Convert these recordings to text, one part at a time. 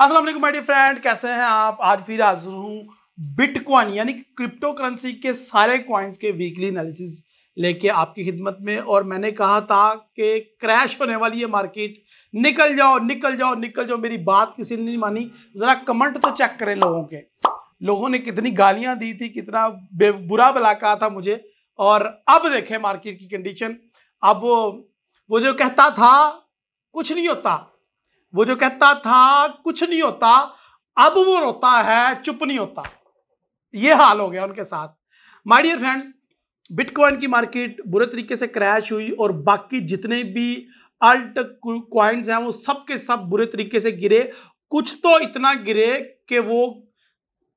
अस्सलाम वालेकुम my dear friend कैसे हैं आप आज फिर हाजिर हूँ बिटकॉइन यानी क्रिप्टो करेंसी के सारे कॉइन्स के वीकली एनालिसिस लेके आपकी खिदमत में और मैंने कहा था कि क्रैश होने वाली है मार्केट निकल जाओ निकल जाओ निकल जाओ मेरी बात किसी ने नहीं मानी ज़रा कमेंट तो चेक करें लोगों के लोगों ने कितनी गालियाँ दी थी कितना बुरा भला कहा था मुझे और अब देखें मार्केट की कंडीशन अब वो, वो जो कहता था कुछ नहीं होता वो जो कहता था कुछ नहीं होता अब वो रोता है चुप नहीं होता ये हाल हो गया उनके साथ माय डियर फ्रेंड्स बिटकॉइन की मार्केट बुरे तरीके से क्रैश हुई और बाकी जितने भी अल्ट क्वाइंस हैं वो सब के सब बुरे तरीके से गिरे कुछ तो इतना गिरे कि वो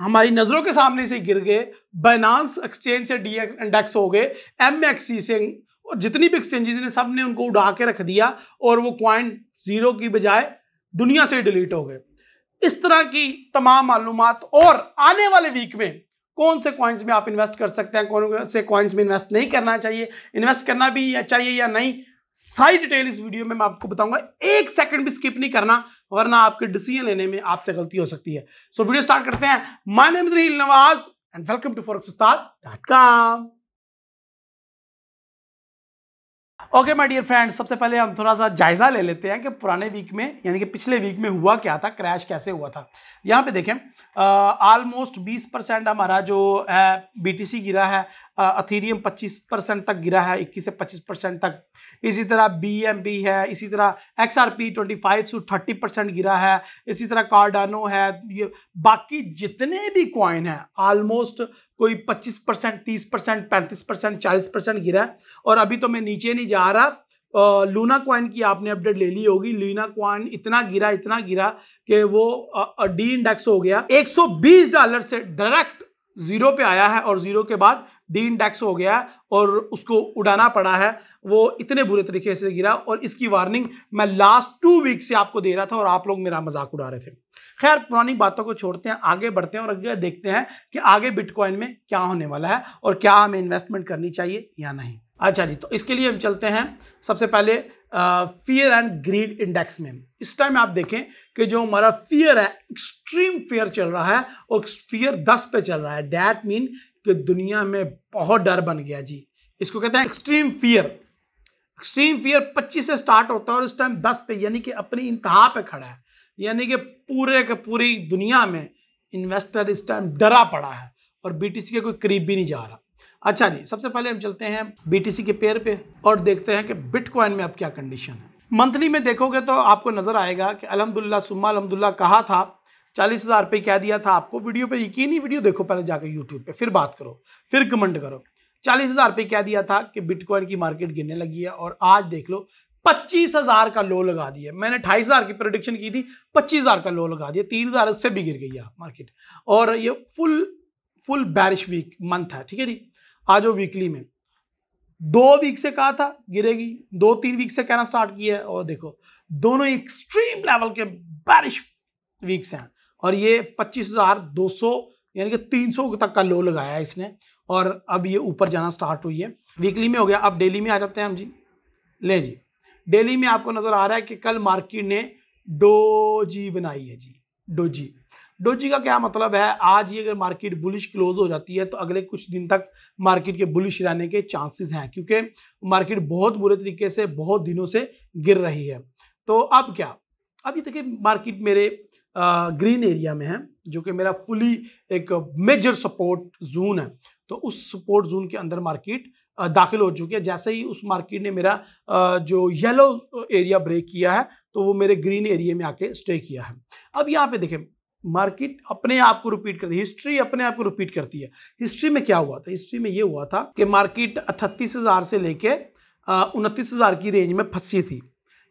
हमारी नज़रों के सामने से गिर गए बाइनांस एक्सचेंज से डी इंडेक्स हो गए एम से और जितनी भी एक्सचेंजेस ने सब ने उनको उड़ा के रख दिया और वो क्वाइंट जीरो की बजाय दुनिया से डिलीट हो गए इस तरह की तमाम मालूम और आने वाले वीक में कौन से कॉइन्स में आप इन्वेस्ट कर सकते हैं कौन से कॉइन्स में इन्वेस्ट नहीं करना चाहिए इन्वेस्ट करना भी या चाहिए या नहीं सारी डिटेल इस वीडियो में मैं आपको बताऊंगा एक सेकंड भी स्किप नहीं करना वरना आपके डिसीजन लेने में आपसे गलती हो सकती है सो so, वीडियो स्टार्ट करते हैं my name is Nawaz and welcome to for dot com okay my dear friends सबसे पहले हम थोड़ा सा जायज़ा ले लेते हैं कि पुराने वीक में यानी कि पिछले वीक में हुआ क्या था क्रैश कैसे हुआ था यहाँ पे देखें ऑलमोस्ट 20 परसेंट हमारा जो है बीटीसी गिरा है अथीरियम 25 परसेंट तक गिरा है 21 से 25 परसेंट तक इसी तरह बीएमबी है इसी तरह एक्सआरपी 25 से थर्टी परसेंट गिरा है इसी तरह कार्डानो है ये बाकी जितने भी कॉइन हैं ऑलमोस्ट कोई 25 परसेंट तीस परसेंट पैंतीस परसेंट चालीस परसेंट गिरा है और अभी तो मैं नीचे नहीं जा कियारा लूना क्वाइन की आपने अपडेट ले ली होगी लूना क्वाइन इतना गिरा इतना गिरा कि वो डी इंडेक्स हो गया 120 डॉलर से डायरेक्ट जीरो पे आया है और जीरो के बाद डी इंडेक्स हो गया और उसको उड़ाना पड़ा है वो इतने बुरे तरीके से गिरा और इसकी वार्निंग मैं लास्ट टू वीक से आपको दे रहा था और आप लोग मेरा मजाक उड़ा रहे थे खैर पुरानी बातों को छोड़ते हैं आगे बढ़ते हैं और अगर देखते हैं कि आगे बिटकॉइन में क्या होने वाला है और क्या हमें इन्वेस्टमेंट करनी चाहिए या नहीं अच्छा जी तो इसके लिए हम चलते हैं सबसे पहले फियर एंड ग्रीड इंडेक्स में इस टाइम आप देखें कि जो हमारा फियर है एक्सट्रीम फियर चल रहा है और फियर दस पे चल रहा है डैट मीन कि दुनिया में बहुत डर बन गया जी इसको कहते हैं एक्सट्रीम फियर एक्सट्रीम फियर 25 से स्टार्ट होता है और इस टाइम 10 पे यानी कि अपनी इंतहा पे खड़ा है यानी कि पूरे के पूरी दुनिया में इन्वेस्टर इस टाइम डरा पड़ा है और बीटीसी के कोई करीब भी नहीं जा रहा अच्छा जी सबसे पहले हम चलते हैं बीटीसी के पेयर पे और देखते हैं कि बिटकॉइन में अब क्या कंडीशन है मंथली में देखोगे तो आपको नज़र आएगा कि अलहमदुल्ला सुम्मा अलहमदुल्ला कहा था चालीस हज़ार रुपये क्या दिया था आपको वीडियो पे यकीन ही वीडियो देखो पहले जाकर यूट्यूब पे फिर बात करो फिर कमेंट करो चालीस हज़ार रुपये क्या दिया था कि बिटकॉइन की मार्केट गिरने लगी है और आज देख लो पच्चीस हज़ार का लो लगा दिया मैंने अठाईस हज़ार की प्रोडिक्शन की थी पच्चीस हज़ार का लो लगा दिया तीन हज़ार उससे भी गिर गई है मार्केट और ये full full bearish week month है ठीक है जी आ जाओ वीकली में दो वीक से कहा था गिरेगी दो तीन वीक से कहना स्टार्ट किया है और देखो दोनों एक्सट्रीम लेवल के बारिश वीक्स हैं और ये पच्चीस हजार दो सौ यानी कि तीन सौ तक का लो लगाया इसने और अब ये ऊपर जाना स्टार्ट हुई है वीकली में हो गया अब डेली में आ जाते हैं हम जी ले जी डेली में आपको नज़र आ रहा है कि कल मार्केट ने डोजी बनाई है जी डोजी डोजी का क्या मतलब है आज ये अगर मार्केट बुलिश क्लोज हो जाती है तो अगले कुछ दिन तक मार्केट के बुलिश रहने के चांसेस हैं क्योंकि मार्केट बहुत बुरे तरीके से बहुत दिनों से गिर रही है तो अब क्या अभी देखिए मार्केट मेरे ग्रीन एरिया में है जो कि मेरा फुली एक मेजर सपोर्ट जोन है तो उस सपोर्ट जोन के अंदर मार्केट दाखिल हो चुकी है जैसे ही उस मार्केट ने मेरा जो येलो एरिया ब्रेक किया है तो वो मेरे ग्रीन एरिया में आके स्टे किया है अब यहाँ पे देखें मार्केट अपने आप को रिपीट करती है हिस्ट्री अपने आप को रिपीट करती है हिस्ट्री में क्या हुआ था हिस्ट्री में ये हुआ था कि मार्केट अट्ठतीस हज़ार से लेके उनतीस हज़ार की रेंज में फंसी थी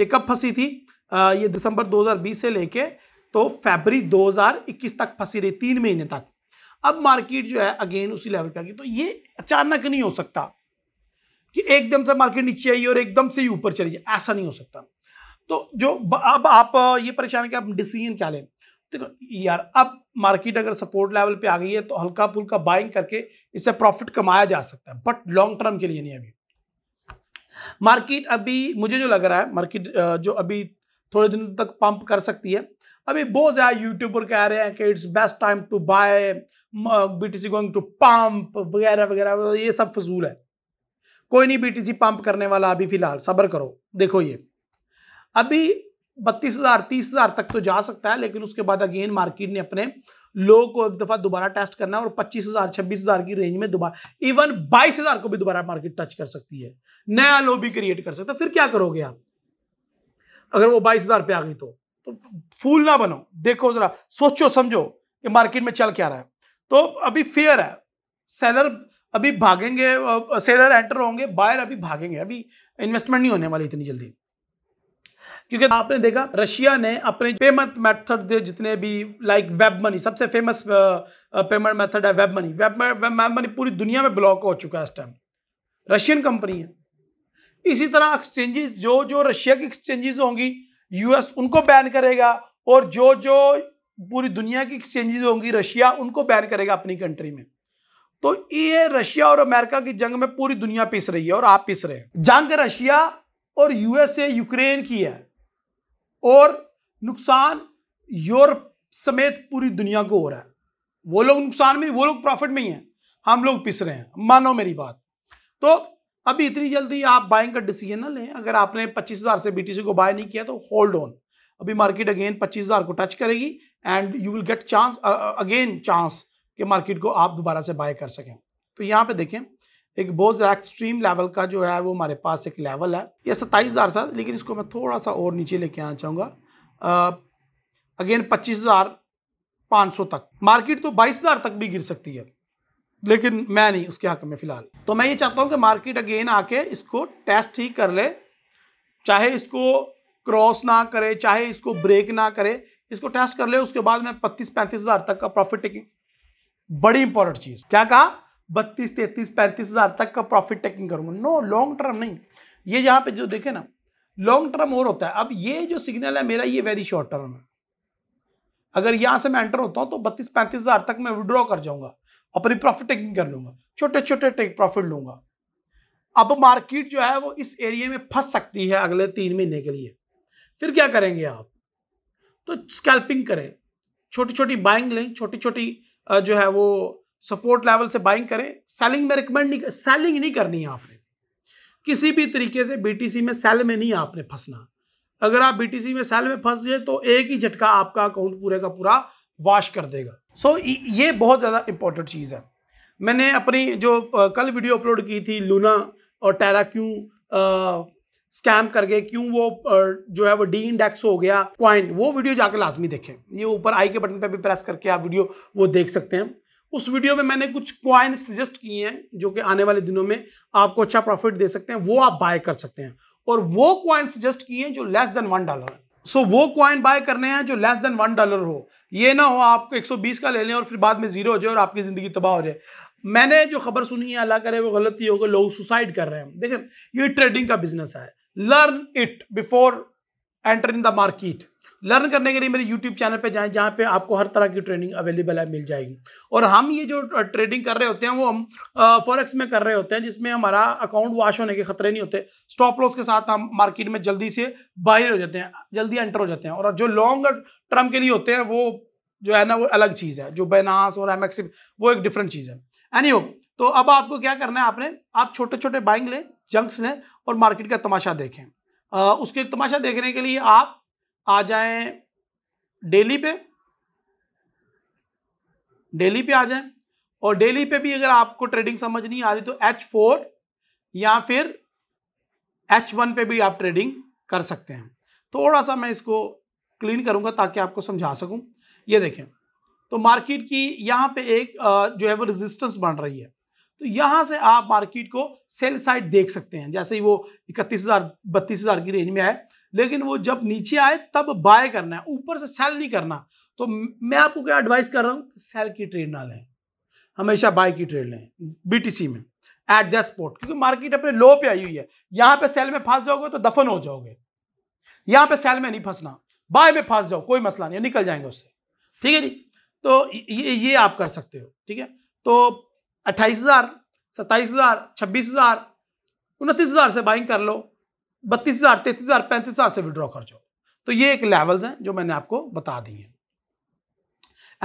ये कब फंसी थी आ, ये दिसंबर 2020 से लेके तो फेबरी 2021 तक फंसी रही तीन महीने तक अब मार्केट जो है अगेन उसी लेवल पर आ गई तो ये अचानक नहीं हो सकता कि एकदम से मार्केट नीचे आई और एकदम से ही ऊपर चली जाए ऐसा नहीं हो सकता तो जो अब आप ये परेशान कि आप डिसीजन क्या लें देखो यार अब मार्केट अगर सपोर्ट लेवल पे आ गई है तो हल्का फुल्का बाइंग करके इससे प्रॉफिट कमाया जा सकता है बट लॉन्ग टर्म के लिए नहीं अभी मार्केट अभी मुझे जो लग रहा है मार्केट जो अभी थोड़े दिन तक पंप कर सकती है अभी बहुत ज़्यादा यूट्यूबर कह रहे हैं कि it's best time to buy B C going to pump वगैरह वगैरह मतलब ये सब फजूल है कोई नहीं बी पंप करने वाला अभी फिलहाल सब्र करो देखो ये अभी बत्तीस हज़ार तीस हज़ार तक तो जा सकता है लेकिन उसके बाद अगेन मार्केट ने अपने लो को एक दफ़ा दोबारा टेस्ट करना है और पच्चीस हज़ार छब्बीस हज़ार की रेंज में दोबारा इवन बाईस हज़ार को भी दोबारा मार्केट टच कर सकती है नया लो भी क्रिएट कर सकता है फिर क्या करोगे आप अगर वो बाईस हज़ार पे आ गई तो, तो फूल ना बनो देखो ज़रा सोचो समझो कि मार्केट में चल क्या रहा है तो अभी फेयर है सेलर अभी भागेंगे सेलर एंटर होंगे बायर अभी भागेंगे अभी इन्वेस्टमेंट नहीं होने वाली इतनी जल्दी क्योंकि आपने देखा रशिया ने अपने पेमेंट मेथड दे जितने भी लाइक वेब मनी सबसे फेमस पेमेंट मेथड है web money web web money पूरी दुनिया में ब्लॉक हो चुका है इस टाइम रशियन कंपनी है इसी तरह एक्सचेंजेस जो जो रशिया की एक्सचेंजेस होंगी यूएस उनको बैन करेगा और जो जो पूरी दुनिया की एक्सचेंजेस होंगी रशिया उनको बैन करेगा अपनी कंट्री में तो ये रशिया और अमेरिका की जंग में पूरी दुनिया पिस रही है और आप पिस रहे हैं जंग रशिया और यूएस यूक्रेन की है और नुकसान यूरोप समेत पूरी दुनिया को हो रहा है वो लोग नुकसान में वो लोग प्रॉफिट में ही हैं हम लोग पिस रहे हैं मानो मेरी बात तो अभी इतनी जल्दी आप बाइंग का डिसीजन ना लें अगर आपने पच्चीस हज़ार से बीटीसी को बाय नहीं किया तो होल्ड ऑन अभी मार्केट अगेन पच्चीस हज़ार को टच करेगी and you will get chance again chance कि मार्केट को आप दोबारा से बाय कर सकें तो यहाँ पे देखें एक बहुत ज़्यादा एक्सट्रीम लेवल का जो है वो हमारे पास एक लेवल है ये सत्ताईस हज़ार सा लेकिन इसको मैं थोड़ा सा और नीचे लेके आना चाहूँगा अगेन पच्चीस हज़ार पाँच सौ तक मार्केट तो बाईस हज़ार तक भी गिर सकती है लेकिन मैं नहीं उसके हक में फ़िलहाल तो मैं ये चाहता हूँ कि मार्केट अगेन आके इसको टेस्ट ही कर ले चाहे इसको क्रॉस ना करे चाहे इसको ब्रेक ना करे इसको टेस्ट कर ले उसके बाद मैं पत्तीस पैंतीस हज़ार तक का प्रॉफिट टेकिंग बड़ी इंपॉर्टेंट चीज़ क्या कहा बत्तीस तैतीस पैंतीस हजार तक का प्रॉफिट टेकिंग करूंगा नो लॉन्ग टर्म नहीं ये यहाँ पे जो देखे ना लॉन्ग टर्म और होता है अब ये जो सिग्नल है मेरा ये वेरी शॉर्ट टर्म है अगर यहां से मैं एंटर होता हूँ तो बत्तीस पैंतीस हजार तक मैं विड्रॉ कर जाऊंगा अपनी प्रॉफिट टेकिंग कर लूंगा छोटे छोटे टेक प्रॉफिट लूंगा अब मार्केट जो है वो इस एरिया में फंस सकती है अगले तीन महीने के लिए फिर क्या करेंगे आप तो स्कैल्पिंग करें छोटी छोटी बाइंग लें छोटी छोटी जो है वो सपोर्ट लेवल से बाइंग करें सेलिंग में रिकमेंड नहीं सेलिंग नहीं करनी है आपने किसी भी तरीके से बीटीसी में सेल में नहीं आपने फंसना अगर आप बीटीसी में सेल में फंस जाए तो एक ही झटका आपका अकाउंट पूरे का पूरा वॉश कर देगा सो so, ये बहुत ज़्यादा इंपॉर्टेंट चीज़ है मैंने अपनी जो कल वीडियो अपलोड की थी लूना और टैरा क्यों स्कैम करके क्यों वो जो है वो डी इंडेक्स हो गया क्वाइन वो वीडियो जाकर लाजमी देखें ये ऊपर आई के बटन पे भी प्रेस करके आप वीडियो वो देख सकते हैं उस वीडियो में मैंने कुछ क्वाइन सजेस्ट किए हैं जो कि आने वाले दिनों में आपको अच्छा प्रॉफिट दे सकते हैं वो आप बाय कर सकते हैं और वो क्वाइन सजेस्ट किए हैं जो लेस देन वन डॉलर है सो so, वो क्वाइन बाय करने हैं जो लेस देन वन डॉलर हो ये ना हो आपको 120 का ले लें और फिर बाद में जीरो हो जाए और आपकी ज़िंदगी तबाह हो जाए मैंने जो खबर सुनी है अल्लाह करे वो गलती गए लोग सुसाइड कर रहे हैं देखें ये ट्रेडिंग का बिजनेस है learn it before enter in the market learn करने के लिए मेरे यूट्यूब चैनल पे जाएं जहाँ पे आपको हर तरह की ट्रेनिंग अवेलेबल है मिल जाएगी और हम ये जो ट्रेडिंग कर रहे होते हैं वो हम फॉरेक्स में कर रहे होते हैं जिसमें हमारा अकाउंट वॉश होने के खतरे नहीं होते स्टॉप लॉस के साथ हम मार्केट में जल्दी से बाहर हो जाते हैं जल्दी एंटर हो जाते हैं और जो लॉन्ग टर्म के लिए होते हैं वो जो है ना वो अलग चीज़ है जो बैनास और एम वो एक डिफरेंट चीज़ है एनी तो अब आपको क्या करना है आपने आप छोटे छोटे बाइंग लें जंक्स लें और मार्केट का तमाशा देखें उसके तमाशा देखने के लिए आप आ जाएं डेली पे डेली पे आ जाएं और डेली पे भी अगर आपको ट्रेडिंग समझ नहीं आ रही तो एच फोर या फिर एच वन पे भी आप ट्रेडिंग कर सकते हैं थोड़ा सा मैं इसको क्लीन करूंगा ताकि आपको समझा सकूं ये देखें तो मार्केट की यहाँ पे एक जो है वो रेजिस्टेंस बन रही है तो यहाँ से आप मार्केट को सेल साइड देख सकते हैं जैसे ही वो इकतीस हज़ार बत्तीस हज़ार की रेंज में आए लेकिन वो जब नीचे आए तब बाय करना है ऊपर से सेल नहीं करना तो मैं आपको क्या एडवाइस कर रहा हूँ सेल की ट्रेड ना लें हमेशा बाय की ट्रेड लें बीटीसी में एट द स्पॉट क्योंकि मार्केट अपने लो पे आई हुई है यहां पे सेल में फंस जाओगे तो दफन हो जाओगे यहां पे सेल में नहीं फंसना बाय में फंस जाओ कोई मसला नहीं निकल जाएंगे उससे ठीक है जी तो ये ये आप कर सकते हो ठीक है तो अट्ठाईस हजार सत्ताईस हजार छब्बीस हजार उनतीस हजार से बाइंग कर लो बत्तीस हजार तैतीस हजार पैंतीस हजार से विड्रॉ कर जाओ तो ये एक लेवल्स हैं जो मैंने आपको बता दी हैं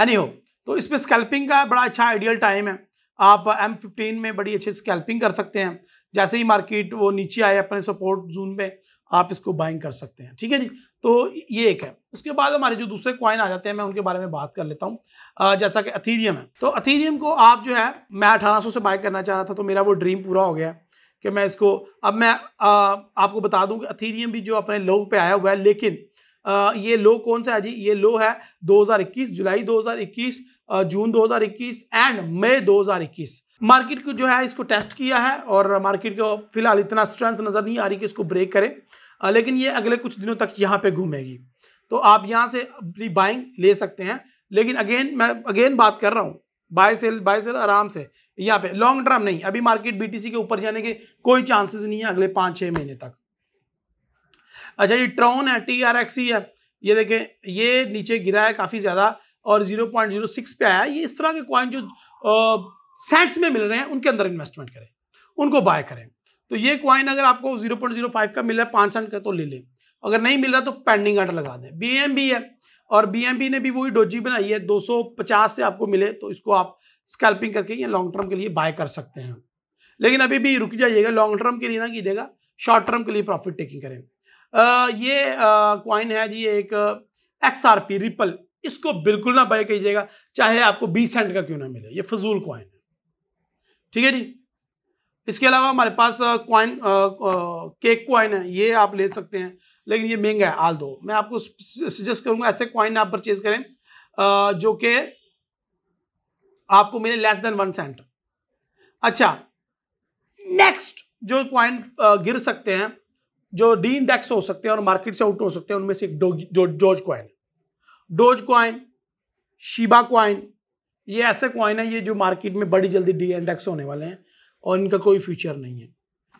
एनी हो तो इसमें स्कैल्पिंग का बड़ा अच्छा आइडियल टाइम है आप एम फिफ्टीन में बड़ी अच्छी स्कैल्पिंग कर सकते हैं जैसे ही मार्केट वो नीचे आए अपने सपोर्ट जोन में आप इसको बाइंग कर सकते हैं ठीक है जी तो ये एक है उसके बाद हमारे जो दूसरे क्वाइन आ जाते हैं मैं उनके बारे में बात कर लेता हूँ जैसा कि अथीरियम है तो अथीरियम को आप जो है मैं अठारह से बाय करना चाह रहा था तो मेरा वो ड्रीम पूरा हो गया कि मैं इसको अब मैं आ, आपको बता दूं कि अथीरियम भी जो अपने लो पे आया हुआ है लेकिन आ, ये लो कौन सा है जी ये लो है 2021 जुलाई 2021 जून 2021 एंड मई 2021 मार्केट को जो है इसको टेस्ट किया है और मार्केट को फिलहाल इतना स्ट्रेंथ नज़र नहीं आ रही कि इसको ब्रेक करें आ, लेकिन ये अगले कुछ दिनों तक यहाँ पे घूमेगी तो आप यहाँ से अपनी बाइंग ले सकते हैं लेकिन अगेन मैं अगेन बात कर रहा हूँ बाय सेल बाय सेल आराम से यहां पे लॉन्ग टर्म नहीं अभी मार्केट बीटीसी के ऊपर जाने के कोई चांसेस नहीं है अगले पांच छह महीने तक अच्छा ये ट्रॉन है टी आर एक्स है ये देखें ये नीचे गिरा है काफ़ी ज़्यादा और 0.06 पे आया ये इस तरह के क्वाइन जो सेट्स में मिल रहे हैं उनके अंदर इन्वेस्टमेंट करें उनको बाय करें तो ये क्वाइन अगर आपको 0.05 का मिल रहा है पांच सेंट का तो ले लें अगर नहीं मिल रहा तो पेंडिंग आर्डर लगा दें बी है और बी ने भी वही डोजी बनाई है 250 से आपको मिले तो इसको आप स्कैल्पिंग करके ये लॉन्ग टर्म के लिए बाय कर सकते हैं लेकिन अभी भी रुक जाइएगा लॉन्ग टर्म के लिए ना कीजिएगा शॉर्ट टर्म के लिए प्रॉफिट टेकिंग करें आ, ये कॉइन है जी एक एक्स आर पी रिपल इसको बिल्कुल ना बाय कीजिएगा चाहे आपको बीस सेंट का क्यों ना मिले ये फजूल कॉइन है ठीक है जी इसके अलावा हमारे पास कॉइन केक कॉइन है ये आप ले सकते हैं लेकिन ये महंगा है आल दो मैं आपको सजेस्ट करूंगा ऐसे कॉइन आप परचेज करें आ, जो कि आपको मिले लेस देन वन सेंट अच्छा नेक्स्ट जो पॉइंट गिर सकते हैं जो डी इंडेक्स हो सकते हैं और मार्केट से आउट हो सकते हैं उनमें से एक Doge coin Doge coin Shiba coin ये ऐसे क्वाइन है ये जो मार्केट में बड़ी जल्दी डी इंडेक्स होने वाले हैं और इनका कोई फ्यूचर नहीं है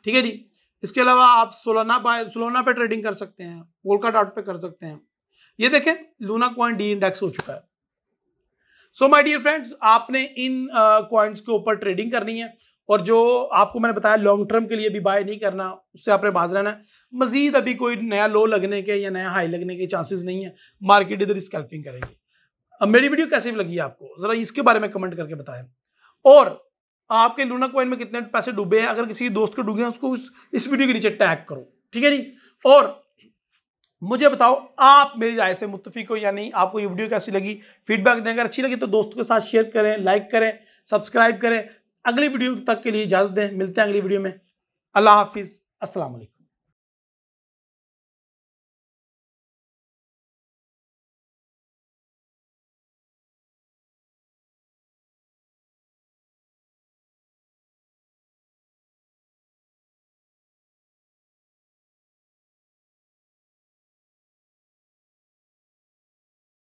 ठीक है जी इसके अलावा आप सोलोना पर सोलोना पे ट्रेडिंग कर सकते हैं पोलका डॉट पे कर सकते हैं ये देखें लूना क्वाइन डी इंडेक्स हो चुका है सो माय डियर फ्रेंड्स आपने इन कॉइन्स uh, के ऊपर ट्रेडिंग करनी है और जो आपको मैंने बताया लॉन्ग टर्म के लिए भी बाय नहीं करना उससे आपने बाज रहना है मजीद अभी कोई नया लो लगने के या नया हाई लगने के चांसेस नहीं है मार्केट इधर स्कैल्पिंग करेगी अब मेरी वीडियो कैसी लगी आपको ज़रा इसके बारे में कमेंट करके बताएं और आपके लूना कॉइन में कितने पैसे डूबे हैं अगर किसी दोस्त के डूबे हैं उसको इस वीडियो के नीचे टैग करो ठीक है जी और मुझे बताओ आप मेरी राय से मुतफिक हो या नहीं आपको ये वीडियो कैसी लगी फीडबैक दें अगर अच्छी लगी तो दोस्तों के साथ शेयर करें लाइक करें सब्सक्राइब करें अगली वीडियो तक के लिए इजाज़त दें मिलते हैं अगली वीडियो में अल्लाह हाफिज़ असल